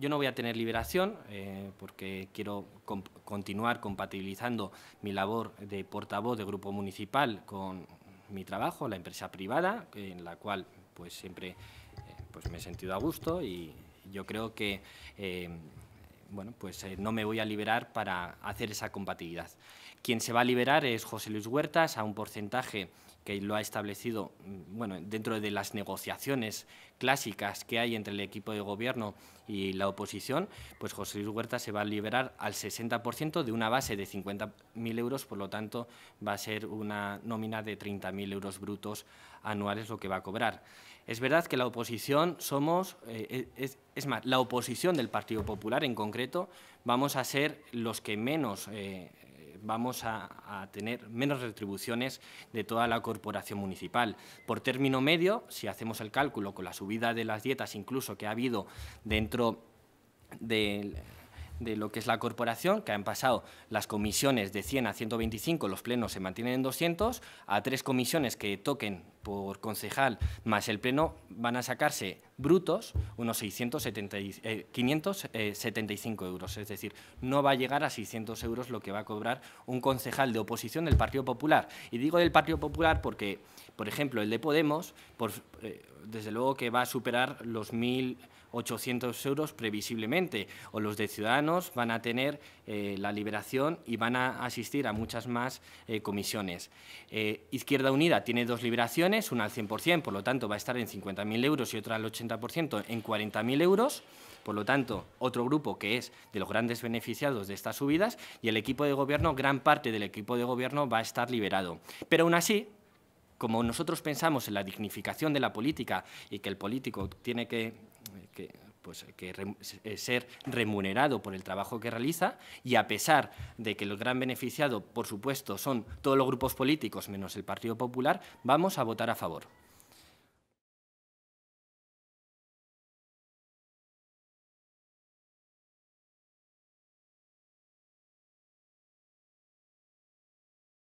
yo no voy a tener liberación eh, porque quiero continuar compatibilizando mi labor de portavoz de grupo municipal con mi trabajo, la empresa privada, en la cual pues siempre eh, pues me he sentido a gusto y yo creo que eh, bueno, pues eh, no me voy a liberar para hacer esa compatibilidad. Quien se va a liberar es José Luis Huertas a un porcentaje que lo ha establecido mm, bueno, dentro de las negociaciones clásicas que hay entre el equipo de gobierno y la oposición, pues José Luis Huerta se va a liberar al 60% de una base de 50.000 euros, por lo tanto va a ser una nómina de 30.000 euros brutos anuales lo que va a cobrar. Es verdad que la oposición somos, eh, eh, es más, la oposición del Partido Popular en concreto, vamos a ser los que menos eh, vamos a, a, tener menos retribuciones de toda la corporación municipal. Por término medio, si hacemos el cálculo con la subida de las dietas, incluso que ha habido dentro del de lo que es la corporación, que han pasado las comisiones de 100 a 125, los plenos se mantienen en 200, a tres comisiones que toquen por concejal más el pleno van a sacarse brutos unos 575 eh, euros. Es decir, no va a llegar a 600 euros lo que va a cobrar un concejal de oposición del Partido Popular. Y digo del Partido Popular porque, por ejemplo, el de Podemos, eh, desde luego que va a superar los 1.000 800 euros previsiblemente, o los de Ciudadanos van a tener eh, la liberación y van a asistir a muchas más eh, comisiones. Eh, Izquierda Unida tiene dos liberaciones, una al 100%, por lo tanto va a estar en 50.000 euros y otra al 80% en 40.000 euros. Por lo tanto, otro grupo que es de los grandes beneficiados de estas subidas y el equipo de gobierno, gran parte del equipo de gobierno va a estar liberado. Pero aún así, como nosotros pensamos en la dignificación de la política y que el político tiene que eh, que, pues, que eh, ser remunerado por el trabajo que realiza y a pesar de que los gran beneficiados por supuesto, son todos los grupos políticos menos el Partido Popular, vamos a votar a favor.